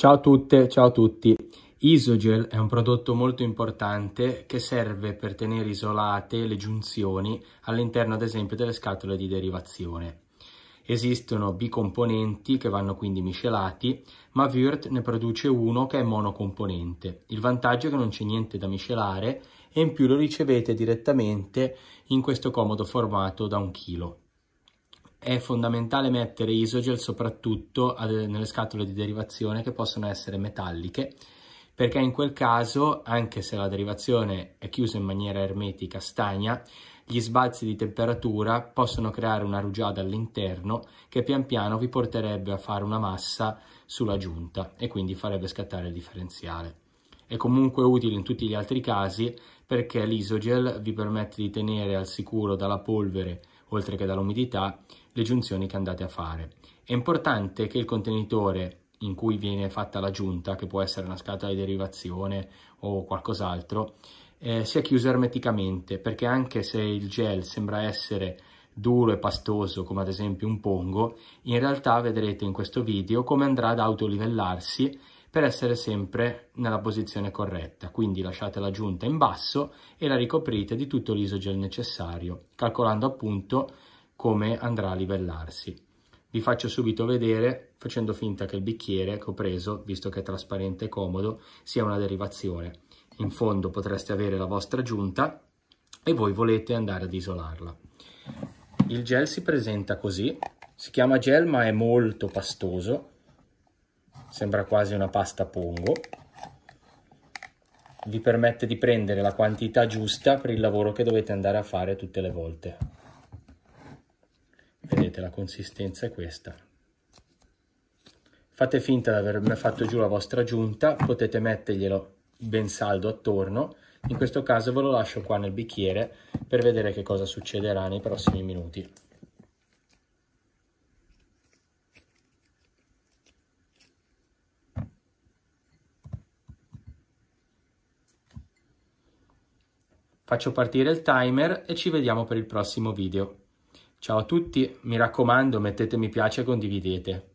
Ciao a tutte, ciao a tutti. Isogel è un prodotto molto importante che serve per tenere isolate le giunzioni all'interno ad esempio delle scatole di derivazione. Esistono bicomponenti che vanno quindi miscelati, ma Wirt ne produce uno che è monocomponente. Il vantaggio è che non c'è niente da miscelare e in più lo ricevete direttamente in questo comodo formato da un chilo è fondamentale mettere isogel soprattutto nelle scatole di derivazione che possono essere metalliche perché in quel caso, anche se la derivazione è chiusa in maniera ermetica stagna, gli sbalzi di temperatura possono creare una rugiada all'interno che pian piano vi porterebbe a fare una massa sulla giunta e quindi farebbe scattare il differenziale. È comunque utile in tutti gli altri casi perché l'isogel vi permette di tenere al sicuro dalla polvere oltre che dall'umidità, le giunzioni che andate a fare. È importante che il contenitore in cui viene fatta la giunta, che può essere una scatola di derivazione o qualcos'altro, eh, sia chiuso ermeticamente, perché anche se il gel sembra essere duro e pastoso come ad esempio un pongo, in realtà vedrete in questo video come andrà ad autolivellarsi per essere sempre nella posizione corretta. Quindi lasciate la giunta in basso e la ricoprite di tutto l'isogel necessario, calcolando appunto come andrà a livellarsi. Vi faccio subito vedere facendo finta che il bicchiere che ho preso, visto che è trasparente e comodo, sia una derivazione. In fondo potreste avere la vostra giunta e voi volete andare ad isolarla. Il gel si presenta così, si chiama gel ma è molto pastoso, sembra quasi una pasta pongo, vi permette di prendere la quantità giusta per il lavoro che dovete andare a fare tutte le volte. Vedete, la consistenza è questa. Fate finta di aver fatto giù la vostra giunta, potete metterglielo ben saldo attorno. In questo caso ve lo lascio qua nel bicchiere per vedere che cosa succederà nei prossimi minuti. Faccio partire il timer e ci vediamo per il prossimo video. Ciao a tutti, mi raccomando mettete mi piace e condividete.